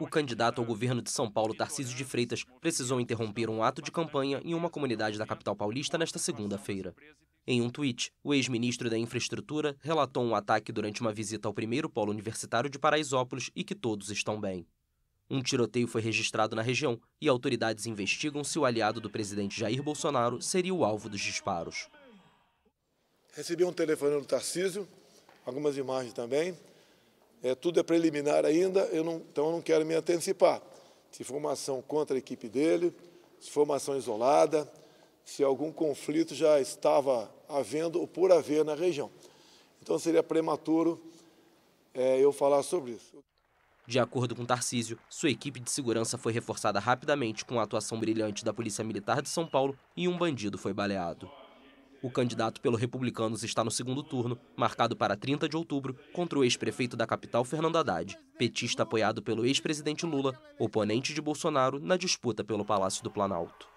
O candidato ao governo de São Paulo, Tarcísio de Freitas, precisou interromper um ato de campanha em uma comunidade da capital paulista nesta segunda-feira. Em um tweet, o ex-ministro da Infraestrutura relatou um ataque durante uma visita ao primeiro polo universitário de Paraisópolis e que todos estão bem. Um tiroteio foi registrado na região e autoridades investigam se o aliado do presidente Jair Bolsonaro seria o alvo dos disparos. Recebi um telefone do Tarcísio, algumas imagens também é, tudo é preliminar ainda, eu não, então eu não quero me antecipar. Se for uma ação contra a equipe dele, se for uma ação isolada, se algum conflito já estava havendo ou por haver na região. Então seria prematuro é, eu falar sobre isso. De acordo com Tarcísio, sua equipe de segurança foi reforçada rapidamente com a atuação brilhante da Polícia Militar de São Paulo e um bandido foi baleado. O candidato pelo Republicanos está no segundo turno, marcado para 30 de outubro, contra o ex-prefeito da capital, Fernando Haddad, petista apoiado pelo ex-presidente Lula, oponente de Bolsonaro na disputa pelo Palácio do Planalto.